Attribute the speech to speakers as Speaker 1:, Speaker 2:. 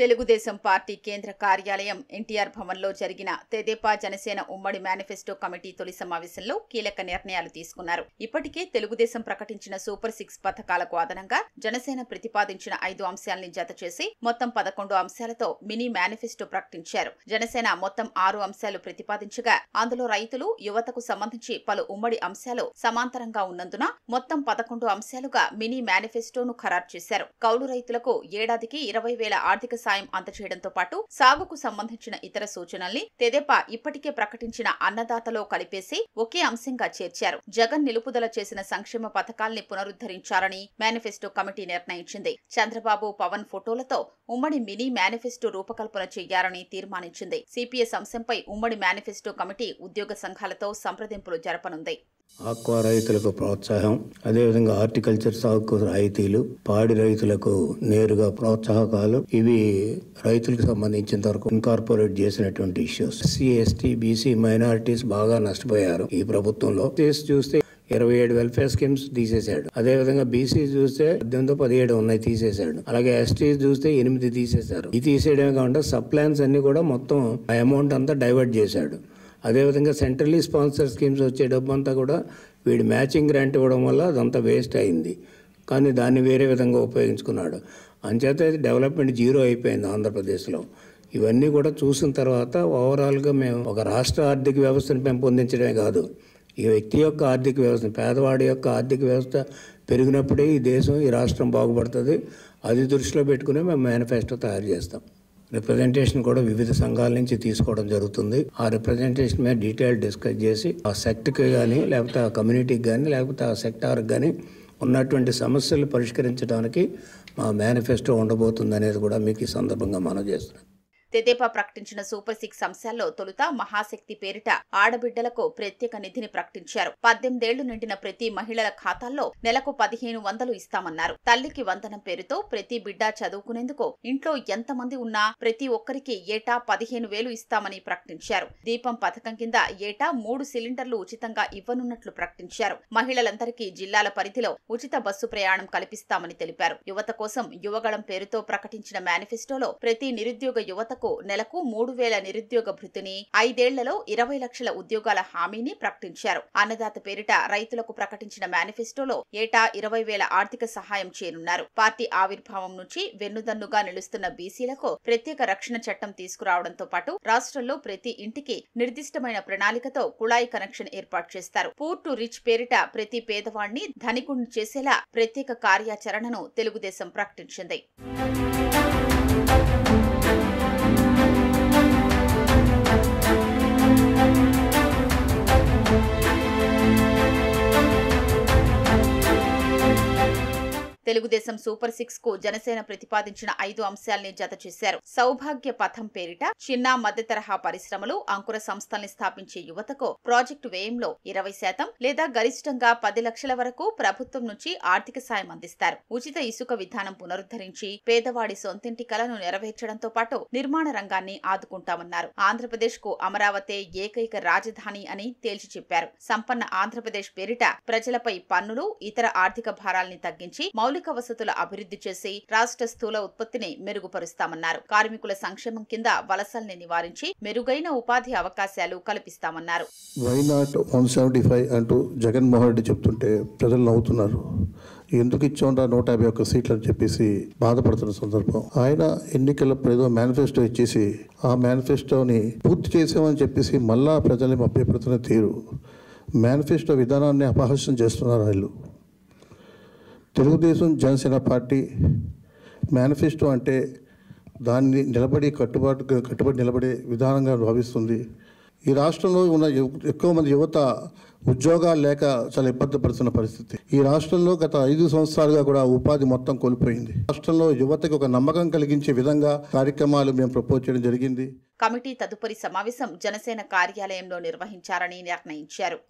Speaker 1: Telugu Desam party కేంద్ర కార్యాలయం ఎన్టీఆర్ భవన్లో జరిగిన తెదేపా జనసేన ఉమ్మడి మేనిఫెస్టో కమిటీ తొలి సమావేశంలో కీలక నిర్ణయాలు తీసుకున్నారు ఇప్పటికే తెలుగుదేశం ప్రకటించిన సూపర్ సిక్స్ పథకాలకు అదనంగా జనసేన ప్రతిపాదించిన ఐదు అంశాలని జత చేసి మొత్తం పదకొండు అంశాలతో మినీ మేనిఫెస్టో ప్రకటించారు జనసేన మొత్తం ఆరు అంశాలు ప్రతిపాదించగా అందులో రైతులు యువతకు సంబంధించి పలు ఉమ్మడి అంశాలు సమాంతరంగా ఉన్నందున మొత్తం పదకొండు అంశాలుగా మినీ మేనిఫెస్టోను ఖరారు చేశారు కౌలు రైతులకు ఏడాదికి ఇరవై వేల ఆర్థిక సాయం అందజేయడంతో పాటు సాగుకు సంబంధించిన ఇతర సూచనల్ని తెదేపా ఇప్పటికే ప్రకటించిన అన్నదాతలో కలిపేసి ఒకే అంశంగా చేర్చారు జగన్ నిలుపుదల చేసిన సంక్షేమ పథకాల్ని పునరుద్ధరించాలని మేనిఫెస్టో కమిటీ నిర్ణయించింది చంద్రబాబు పవన్ ఫోటోలతో ఉమ్మడి మినీ మేనిఫెస్టో రూపకల్పన చేయాలని తీర్మానించింది సిపిఎస్ అంశంపై ఉమ్మడి మేనిఫెస్టో కమిటీ ఉద్యోగ సంఘాలతో సంప్రదింపులు జరపనుంది
Speaker 2: ఆక్వా రైతులకు ప్రోత్సాహం అదేవిధంగా హార్టికల్చర్ సాగుకు రాయితీలు పాడి రైతులకు నేరుగా ప్రోత్సాహకాలు ఇవి రైతులకు సంబంధించిన వరకు ఇన్కార్పొరేట్ చేసినటువంటి issues SC ST BC minorities బాగా నష్టపోయారు ఈ ప్రభుత్వంలో చూస్తే ఇరవై ఏడు వెల్ఫేర్ స్కీమ్స్ తీసేశాడు అదేవిధంగా బీసీ చూస్తే పద్దెనిమిది పదిహేడు ఉన్నాయి తీసేశాడు అలాగే ఎస్టీ చూస్తే ఎనిమిది తీసేశారు ఈ తీసేయడమే కాకుండా సబ్ ప్లాన్స్ అన్ని కూడా మొత్తం అమౌంట్ అంతా డైవర్ట్ చేశాడు అదేవిధంగా సెంట్రల్లీ స్పాన్సర్ స్కీమ్స్ వచ్చే డబ్బు అంతా కూడా వీడు మ్యాచింగ్ గ్రాంట్ ఇవ్వడం వల్ల అదంతా వేస్ట్ అయింది కానీ దాన్ని వేరే విధంగా ఉపయోగించుకున్నాడు అంచేత డెవలప్మెంట్ జీరో అయిపోయింది ఆంధ్రప్రదేశ్లో ఇవన్నీ కూడా చూసిన తర్వాత ఓవరాల్గా మేము ఒక రాష్ట్ర ఆర్థిక వ్యవస్థను పెంపొందించడమే కాదు ఈ వ్యక్తి యొక్క ఆర్థిక వ్యవస్థ పేదవాడి యొక్క ఆర్థిక వ్యవస్థ పెరిగినప్పుడే ఈ దేశం ఈ రాష్ట్రం బాగుపడుతుంది అది దృష్టిలో పెట్టుకుని మేము మేనిఫెస్టో తయారు చేస్తాం రిప్రజెంటేషన్ కూడా వివిధ సంఘాల నుంచి తీసుకోవడం జరుగుతుంది ఆ రిప్రజెంటేషన్ మీద డీటెయిల్ డిస్కస్ చేసి ఆ సెక్ట్కి కానీ లేకపోతే ఆ కమ్యూనిటీకి కానీ లేకపోతే ఆ సెక్టార్కి కానీ ఉన్నటువంటి సమస్యలు పరిష్కరించడానికి మా మేనిఫెస్టో ఉండబోతుంది అనేది కూడా మీకు ఈ సందర్భంగా మనం చేస్తున్నాం
Speaker 1: తెదేపా ప్రకటించిన సూపర్ సిక్స్ అంశాల్లో తొలుత మహాశక్తి పేరిట ఆడబిడ్డలకు ప్రత్యేక నిధిని ప్రకటించారు పద్దెనిమిదేళ్లు నిండిన ప్రతి మహిళల ఖాతాల్లో నెలకు పదిహేను వందలు ఇస్తామన్నారు తల్లికి వందనం పేరుతో ప్రతి బిడ్డ చదువుకునేందుకు ఇంట్లో ఎంతమంది ఉన్నా ప్రతి ఒక్కరికి ఏటా పదిహేను వేలు ఇస్తామని ప్రకటించారు దీపం పథకం కింద ఏటా మూడు సిలిండర్లు ఉచితంగా ఇవ్వనున్నట్లు ప్రకటించారు మహిళలందరికీ జిల్లాల పరిధిలో ఉచిత బస్సు ప్రయాణం కల్పిస్తామని తెలిపారు యువత కోసం యువగళం పేరుతో ప్రకటించిన మేనిఫెస్టోలో ప్రతి నిరుద్యోగ యువతకు సంస్థకు నెలకు మూడు వేల నిరుద్యోగ భృతిని ఐదేళ్లలో ఇరవై లక్షల ఉద్యోగాల హామీని ప్రకటించారు అన్నదాత పేరిట రైతులకు ప్రకటించిన మేనిఫెస్టోలో ఏటా ఇరవై వేల ఆర్థిక సహాయం చేయనున్నారు పార్టీ ఆవిర్భావం నుంచి వెన్నుదన్నుగా నిలుస్తున్న బీసీలకు ప్రత్యేక రక్షణ చట్టం తీసుకురావడంతో పాటు రాష్ట్రంలో ప్రతి ఇంటికి నిర్దిష్టమైన ప్రణాళికతో కుళాయి కనెక్షన్ ఏర్పాటు చేస్తారు పూర్ టు రిచ్ పేరిట ప్రతి పేదవాణ్ణి ధనికుణ్ణి చేసేలా ప్రత్యేక కార్యాచరణను తెలుగుదేశం ప్రకటించింది తెలుగుదేశం సూపర్ సిక్స్ కు జనసేన ప్రతిపాదించిన ఐదు అంశాల్ని జత చేశారు సౌభాగ్య పథం పేరిట చిన్న మధ్య తరహా పరిశ్రమలు అంకుర సంస్థల్ని స్థాపించే యువతకు ప్రాజెక్టు వ్యయంలో ఇరవై శాతం లేదా గరిష్టంగా పది లక్షల వరకు ప్రభుత్వం నుంచి ఆర్థిక సాయం అందిస్తారు ఉచిత ఇసుక విధానం పునరుద్ధరించి పేదవాడి సొంతింటి కలను నెరవేర్చడంతో పాటు నిర్మాణ రంగాన్ని ఆదుకుంటామన్నారు ఆంధ్రప్రదేశ్ కు అమరావతే ఏకైక రాజధాని అని తేల్చి చెప్పారు సంపన్న ఆంధ్రప్రదేశ్ పేరిట ప్రజలపై పన్నులు ఇతర ఆర్థిక భారాల్ని తగ్గించి మౌలిక మౌలిక వసతుల అభివృద్ధి చేసి రాష్ట్ర స్థూల ఉత్పత్తిని మెరుగుపరుస్తామన్నారు కార్మికుల సంక్షేమం కింద వలసల్ని నివారించి మెరుగైన ఉపాధి అవకాశాలు కల్పిస్తామన్నారు
Speaker 3: వైనాట్ వన్ సెవెంటీ ఫైవ్ అంటూ జగన్మోహన్ రెడ్డి చెప్తుంటే ప్రజలు నవ్వుతున్నారు ఎందుకు ఇచ్చాండ్రా నూట యాభై ఒక్క సీట్లు అని చెప్పేసి బాధపడుతున్న సందర్భం ఆయన ఎన్నికలప్పుడు ఏదో మేనిఫెస్టో ఇచ్చేసి ఆ మేనిఫెస్టోని పూర్తి చేసామని చెప్పేసి మళ్ళా ప్రజల్ని మభ్యపడుతున్న తీరు మేనిఫెస్టో విధానాన్ని అపహాస్యం చేస్తున్నారు వాళ్ళు తెలుగుదేశం జనసేన పార్టీ మేనిఫెస్టో అంటే దాన్ని నిలబడి కట్టుబాటు కట్టుబడి నిలబడే విధానంగా భావిస్తుంది ఈ రాష్ట్రంలో ఉన్న ఎక్కువ మంది యువత ఉద్యోగాలు లేక చాలా ఇబ్బంది పడుతున్న పరిస్థితి ఈ రాష్ట్రంలో గత ఐదు సంవత్సరాలుగా కూడా ఉపాధి మొత్తం కోల్పోయింది రాష్ట్రంలో యువతకు ఒక నమ్మకం కలిగించే విధంగా కార్యక్రమాలు మేము ప్రపోజ్ చేయడం జరిగింది
Speaker 1: కమిటీ తదుపరి సమావేశం జనసేన కార్యాలయంలో నిర్వహించారని నిర్ణయించారు